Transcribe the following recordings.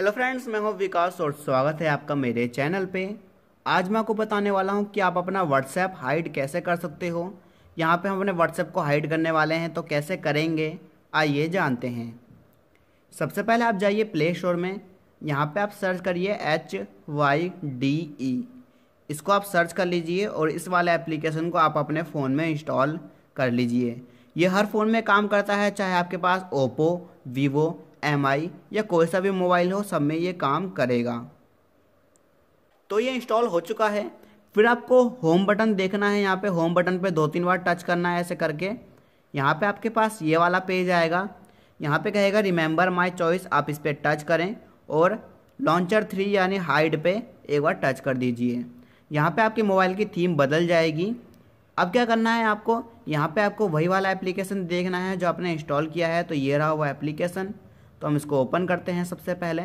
hello friends मैं हूं विकास और स्वागत है आपका मेरे चैनल पे आज मैं आपको बताने वाला हूं कि आप अपना व्हाट्सएप हाइड कैसे कर सकते हो यहां पे हम अपने व्हाट्सएप को हाइड करने वाले हैं तो कैसे करेंगे आइए जानते हैं सबसे पहले आप जाइए प्ले स्टोर में यहाँ पर आप सर्च करिए एच वाई डी ई इसको आप सर्च कर लीजिए और इस वाले एप्लीकेशन को आप अपने फ़ोन में इंस्टॉल कर लीजिए ये हर फ़ोन में काम करता है चाहे आपके पास ओप्पो वीवो एम या कोई सा भी मोबाइल हो सब में ये काम करेगा तो ये इंस्टॉल हो चुका है फिर आपको होम बटन देखना है यहाँ पे होम बटन पे दो तीन बार टच करना है ऐसे करके यहाँ पे आपके पास ये वाला पेज आएगा यहाँ पे कहेगा रिमेंबर माय चॉइस आप इस पर टच करें और लॉन्चर थ्री यानी हाइड पे एक बार टच कर दीजिए यहाँ पे आपके मोबाइल की थीम बदल जाएगी अब क्या करना है आपको यहाँ पे आपको वही वाला एप्लीकेशन देखना है जो आपने इंस्टॉल किया है तो ये रहा वो एप्लीकेशन तो हम इसको ओपन करते हैं सबसे पहले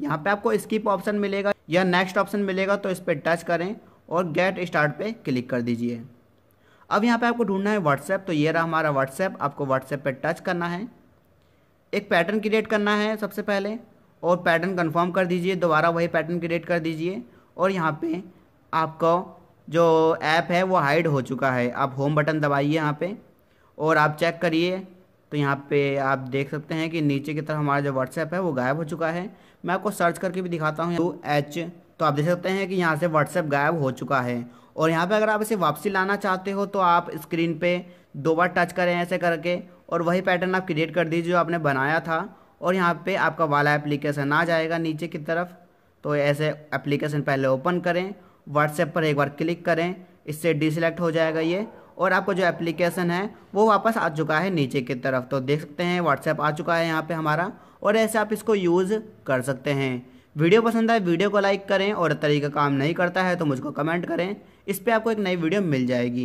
यहाँ पे आपको स्किप ऑप्शन मिलेगा या नेक्स्ट ऑप्शन मिलेगा तो इस पर टच करें और गेट स्टार्ट पे क्लिक कर दीजिए अब यहाँ पे आपको ढूंढना है व्हाट्सएप तो ये रहा हमारा व्हाट्सएप आपको व्हाट्सएप पे टच करना है एक पैटर्न क्रिएट करना है सबसे पहले और पैटर्न कन्फर्म कर दीजिए दोबारा वही पैटर्न क्रिएट कर दीजिए और यहाँ पर आपका जो ऐप है वो हाइड हो चुका है आप होम बटन दबाइए यहाँ पर और आप चेक करिए तो यहाँ पे आप देख सकते हैं कि नीचे की तरफ हमारा जो व्हाट्सएप है वो गायब हो चुका है मैं आपको सर्च करके भी दिखाता हूँ यू एच तो आप देख सकते हैं कि यहाँ से व्हाट्सएप गायब हो चुका है और यहाँ पे अगर आप इसे वापसी लाना चाहते हो तो आप स्क्रीन पे दो बार टच करें ऐसे करके और वही पैटर्न आप क्रिएट कर दीजिए जो आपने बनाया था और यहाँ पे आपका वाला एप्लीकेशन आ जाएगा नीचे की तरफ तो ऐसे एप्लीकेशन पहले ओपन करें व्हाट्सएप पर एक बार क्लिक करें इससे डिसलेक्ट हो जाएगा ये और आपका जो एप्लीकेशन है वो वापस आ चुका है नीचे की तरफ तो देख सकते हैं व्हाट्सएप आ चुका है यहाँ पे हमारा और ऐसे आप इसको यूज़ कर सकते हैं वीडियो पसंद आए वीडियो को लाइक करें और तरीका काम नहीं करता है तो मुझको कमेंट करें इस पर आपको एक नई वीडियो मिल जाएगी